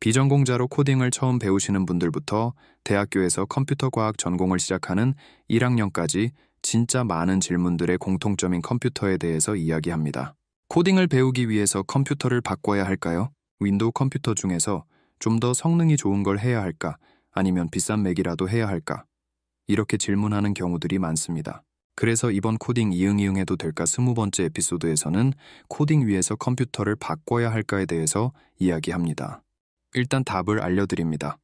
비전공자로 코딩을 처음 배우시는 분들부터 대학교에서 컴퓨터 과학 전공을 시작하는 1학년까지 진짜 많은 질문들의 공통점인 컴퓨터에 대해서 이야기합니다. 코딩을 배우기 위해서 컴퓨터를 바꿔야 할까요? 윈도우 컴퓨터 중에서 좀 더 성능이 좋은 걸 해야 할까? 아니면 비싼 맥이라도 해야 할까? 이렇게 질문하는 경우들이 많습니다. 그래서 이번 코딩 이응이응 해도 될까 스무 번째 에피소드에서는 코딩 위에서 컴퓨터를 바꿔야 할까에 대해서 이야기합니다. 일단 답을 알려드립니다.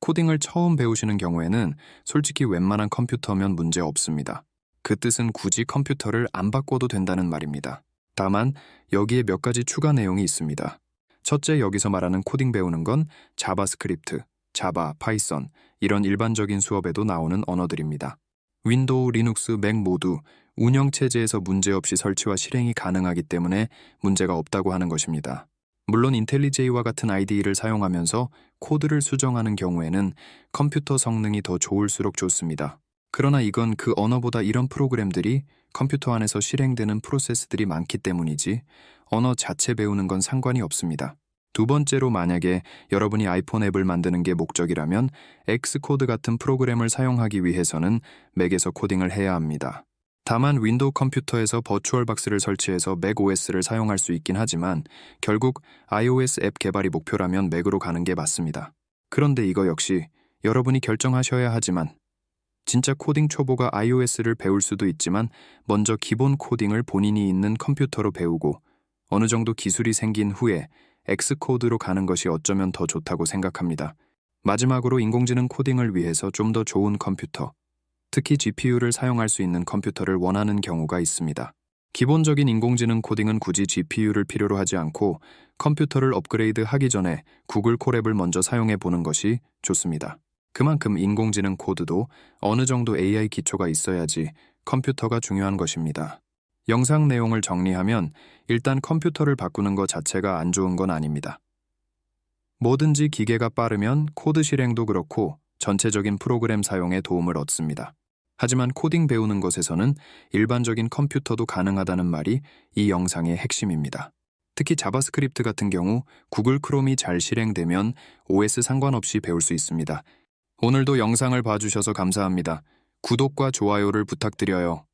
코딩을 처음 배우시는 경우에는 솔직히 웬만한 컴퓨터면 문제 없습니다. 그 뜻은 굳이 컴퓨터를 안 바꿔도 된다는 말입니다. 다만 여기에 몇 가지 추가 내용이 있습니다. 첫째 여기서 말하는 코딩 배우는 건 자바스크립트, 자바, 파이썬 이런 일반적인 수업에도 나오는 언어들입니다. 윈도우, 리눅스, 맥 모두 운영체제에서 문제없이 설치와 실행이 가능하기 때문에 문제가 없다고 하는 것입니다. 물론 인텔리제이와 같은 IDE를 사용하면서 코드를 수정하는 경우에는 컴퓨터 성능이 더 좋을수록 좋습니다. 그러나 이건 그 언어보다 이런 프로그램들이 컴퓨터 안에서 실행되는 프로세스들이 많기 때문이지 언어 자체 배우는 건 상관이 없습니다. 두 번째로 만약에 여러분이 아이폰 앱을 만드는 게 목적이라면 엑스코드 같은 프로그램을 사용하기 위해서는 맥에서 코딩을 해야 합니다. 다만 윈도우 컴퓨터에서 버추얼박스를 설치해서 맥 OS를 사용할 수 있긴 하지만 결국 iOS 앱 개발이 목표라면 맥으로 가는 게 맞습니다. 그런데 이거 역시 여러분이 결정하셔야 하지만 진짜 코딩 초보가 iOS를 배울 수도 있지만 먼저 기본 코딩을 본인이 있는 컴퓨터로 배우고 어느 정도 기술이 생긴 후에 x 코드로 가는 것이 어쩌면 더 좋다고 생각합니다. 마지막으로 인공지능 코딩을 위해서 좀 더 좋은 컴퓨터, 특히 GPU를 사용할 수 있는 컴퓨터를 원하는 경우가 있습니다. 기본적인 인공지능 코딩은 굳이 GPU를 필요로 하지 않고 컴퓨터를 업그레이드 하기 전에 구글 콜앱을 먼저 사용해 보는 것이 좋습니다. 그만큼 인공지능 코드도 어느 정도 AI 기초가 있어야지 컴퓨터가 중요한 것입니다. 영상 내용을 정리하면 일단 컴퓨터를 바꾸는 것 자체가 안 좋은 건 아닙니다. 뭐든지 기계가 빠르면 코드 실행도 그렇고 전체적인 프로그램 사용에 도움을 얻습니다. 하지만 코딩 배우는 것에서는 일반적인 컴퓨터도 가능하다는 말이 이 영상의 핵심입니다. 특히 자바스크립트 같은 경우 구글 크롬이 잘 실행되면 OS 상관없이 배울 수 있습니다. 오늘도 영상을 봐주셔서 감사합니다. 구독과 좋아요를 부탁드려요.